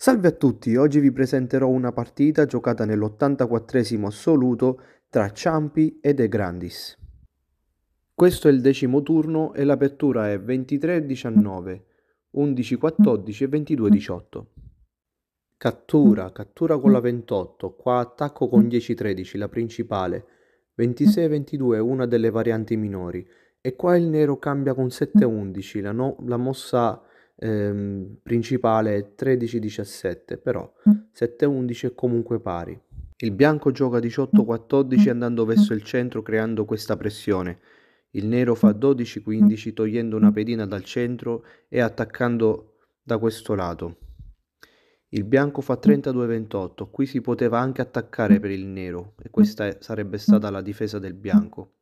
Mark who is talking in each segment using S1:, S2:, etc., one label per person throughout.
S1: Salve a tutti, oggi vi presenterò una partita giocata nell'84 assoluto tra Ciampi e De Grandis. Questo è il decimo turno e l'apertura è 23-19, 11-14 e 22-18. Cattura, cattura con la 28, qua attacco con 10-13, la principale, 26-22 una delle varianti minori e qua il nero cambia con 7-11, la, no, la mossa ehm, principale è 13-17, però 7-11 mm. è comunque pari. Il bianco gioca 18-14 mm. mm. andando verso il centro creando questa pressione. Il nero fa 12-15 togliendo una pedina dal centro e attaccando da questo lato. Il bianco fa 32-28, qui si poteva anche attaccare per il nero e questa sarebbe stata la difesa del bianco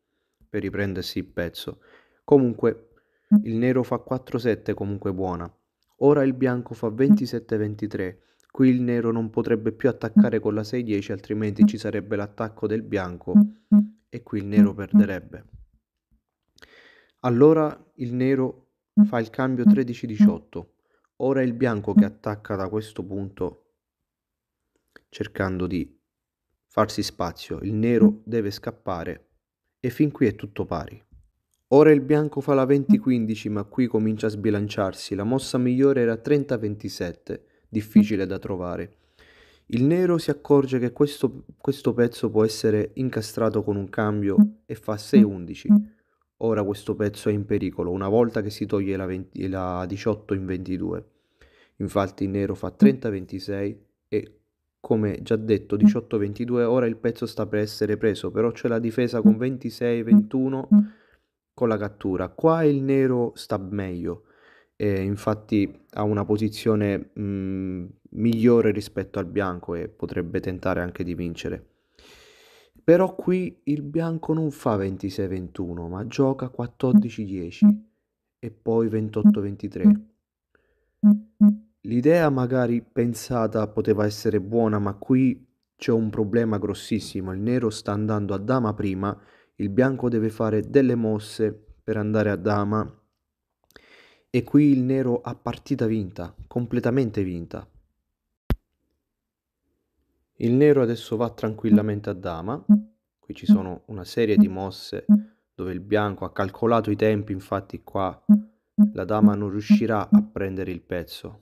S1: per riprendersi il pezzo. Comunque Mm. Il nero fa 4-7 comunque buona. Ora il bianco fa 27-23. Mm. Qui il nero non potrebbe più mm. attaccare con la 6-10 altrimenti ci sarebbe l'attacco del bianco e qui il nero perderebbe. Allora il nero fa il cambio 13-18. Ora è il bianco che attacca da questo punto cercando di farsi spazio. Il nero deve scappare e fin qui è tutto pari. Ora il bianco fa la 20-15 ma qui comincia a sbilanciarsi, la mossa migliore era 30-27, difficile da trovare. Il nero si accorge che questo, questo pezzo può essere incastrato con un cambio e fa 6-11. Ora questo pezzo è in pericolo una volta che si toglie la, 20, la 18 in 22. Infatti il nero fa 30-26 e come già detto 18-22 ora il pezzo sta per essere preso però c'è la difesa con 26-21 con la cattura. Qua il nero sta meglio, eh, infatti ha una posizione mh, mhmm, migliore rispetto al bianco e potrebbe tentare anche di vincere. Però qui il bianco non fa 26-21, ma gioca 14-10 e poi 28-23. L'idea magari pensata poteva essere buona, ma qui c'è un problema grossissimo. Il nero sta andando a dama prima il bianco deve fare delle mosse per andare a dama e qui il nero ha partita vinta, completamente vinta. Il nero adesso va tranquillamente a dama, qui ci sono una serie di mosse dove il bianco ha calcolato i tempi, infatti qua la dama non riuscirà a prendere il pezzo.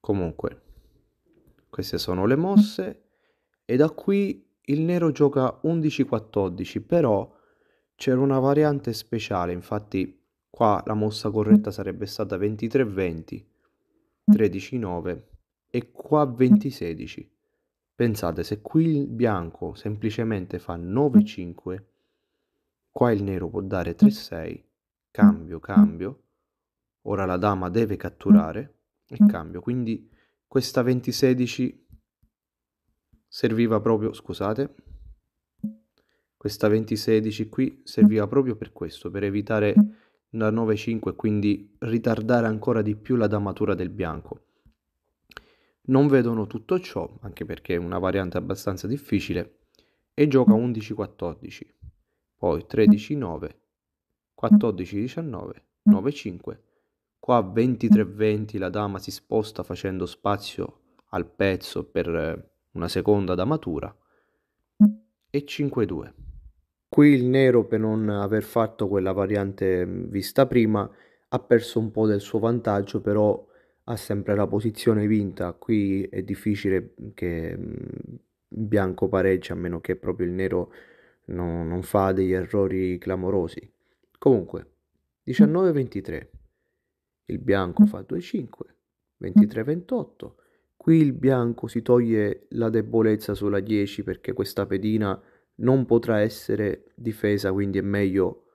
S1: Comunque, queste sono le mosse e da qui il nero gioca 11-14, però c'era una variante speciale, infatti qua la mossa corretta mm. sarebbe stata 23-20, 13-9 e qua 20-16. Mm. Pensate, se qui il bianco semplicemente fa 9-5, qua il nero può dare 3-6, mm. cambio, cambio, ora la dama deve catturare e cambio, quindi questa 20-16 serviva proprio, scusate, questa 2016 qui serviva proprio per questo, per evitare la 9.5 e quindi ritardare ancora di più la damatura del bianco. Non vedono tutto ciò, anche perché è una variante abbastanza difficile, e gioca 11-14, poi 13-9, 14-19, 9-5. Qua 23-20 la dama si sposta facendo spazio al pezzo per una seconda da matura e 5-2. Qui il nero per non aver fatto quella variante mm, vista prima ha perso un po' del suo vantaggio, però ha sempre la posizione vinta. Qui è difficile che mm, bianco pareggia a meno che proprio il nero non, non fa degli errori clamorosi. Comunque, 19-23, il bianco fa 2-5, 23-28, Qui il bianco si toglie la debolezza sulla 10 perché questa pedina non potrà essere difesa, quindi è meglio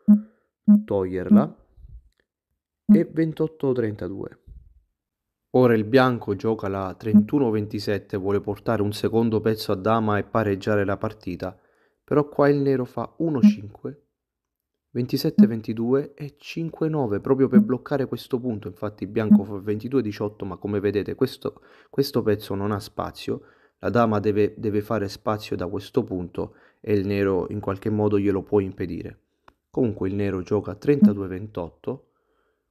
S1: toglierla. E 28-32. Ora il bianco gioca la 31-27, vuole portare un secondo pezzo a dama e pareggiare la partita, però qua il nero fa 1-5 27-22 mm. e 5-9 proprio per mm. bloccare questo punto. Infatti bianco mm. fa 22-18, ma come vedete questo, questo, pezzo non ha spazio. La dama deve, deve, fare spazio da questo punto e il nero in qualche modo glielo può impedire. Comunque il nero gioca 32-28,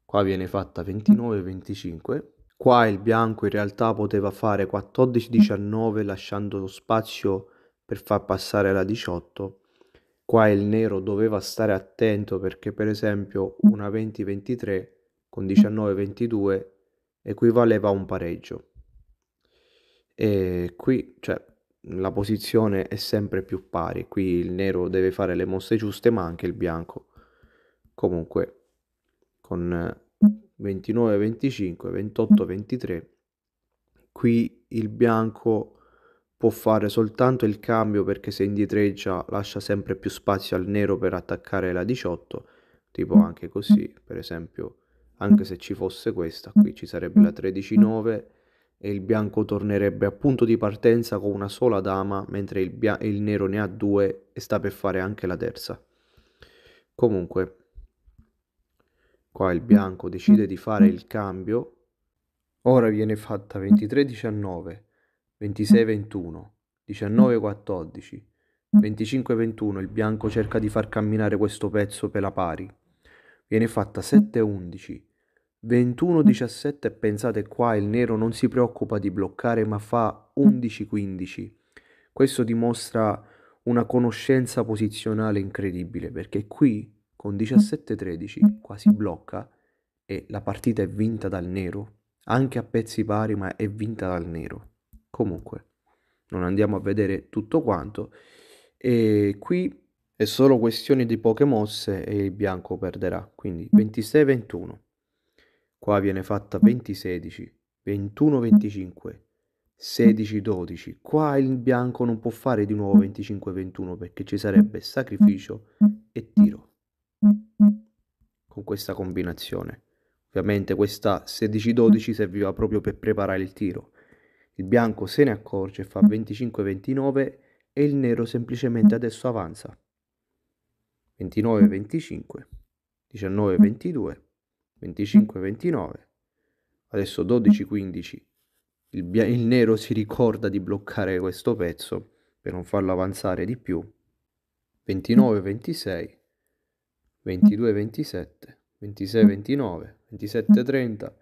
S1: qua viene fatta 29-25. Qua il bianco in realtà poteva fare 14-19 lasciando spazio per far passare la 18 Qua il nero doveva stare attento perché per esempio una 20-23 con 19-22 mm. equivaleva a un pareggio. E qui, cioè, la posizione è sempre più pari. Qui il nero deve fare le mosse giuste, ma anche il bianco. Comunque, con 29, 25, 28, 23, qui il bianco può fare soltanto il cambio perché se indietreggia lascia sempre più spazio al nero per attaccare la 18, tipo anche così, per esempio, anche se ci fosse questa, qui ci sarebbe la 13-9 e il bianco tornerebbe a punto di partenza con una sola dama, mentre il, bia- il nero ne ha due e sta per fare anche la terza. Comunque, qua il bianco decide di fare il cambio, ora viene fatta 23-19 26-21, 19-14, 25-21 il bianco cerca di far camminare questo pezzo per la pari. Viene fatta 7-11, mm. 21-17 mm. pensate qua il nero non si preoccupa di bloccare ma fa 11-15. Mm. Questo dimostra una conoscenza posizionale incredibile perché qui con 17-13 quasi blocca e la partita è vinta dal nero, anche a pezzi pari ma è vinta dal nero. Comunque, non andiamo a vedere tutto quanto. E qui è solo questione di poche mosse e il bianco perderà. Quindi 26-21. Mm. Qua viene fatta 20-16, 21-25, 16-12. Qua il bianco non può fare di nuovo 25-21 mm. perché ci sarebbe mm. sacrificio e tiro. Con questa combinazione. Ovviamente questa 16-12 serviva proprio per preparare il tiro. Il bianco se ne accorge e fa 25-29 mm. e il nero semplicemente mm. adesso avanza. 29-25, 19-22, 25-29, adesso 12-15. Mm. Il, bia- il nero si ricorda di bloccare questo pezzo per non farlo avanzare di più. 29-26, 22-27, 26-29, 27-30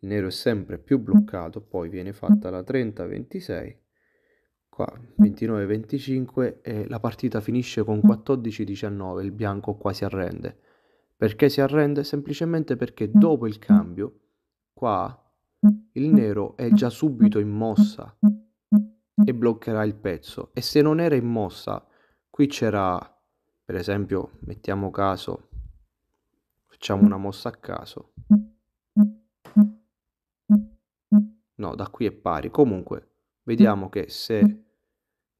S1: il nero è sempre più bloccato, poi viene fatta la 30-26, qua 29-25 e la partita finisce con 14-19, il bianco qua si arrende. Perché si arrende? Semplicemente perché dopo il cambio, qua, il nero è già subito in mossa e bloccherà il pezzo. E se non era in mossa, qui c'era, per esempio, mettiamo caso, facciamo una mossa a caso. No, da qui è pari. Comunque, vediamo che se mm.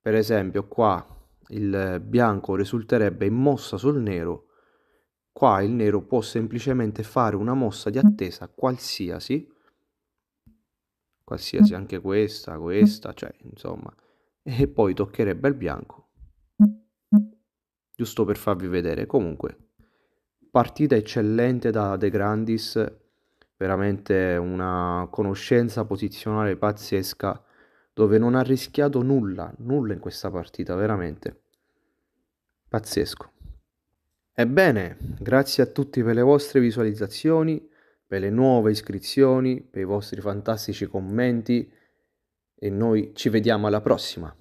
S1: per esempio qua il bianco risulterebbe in mossa sul nero, qua il nero può semplicemente fare una mossa di mm. attesa qualsiasi, qualsiasi mm. anche questa, questa, cioè insomma, e poi toccherebbe al bianco. Giusto per farvi vedere, comunque, partita eccellente da De Grandis veramente una conoscenza posizionale pazzesca dove non ha rischiato nulla, nulla in questa partita, veramente pazzesco. Ebbene, grazie a tutti per le vostre visualizzazioni, per le nuove iscrizioni, per i vostri fantastici commenti e noi ci vediamo alla prossima.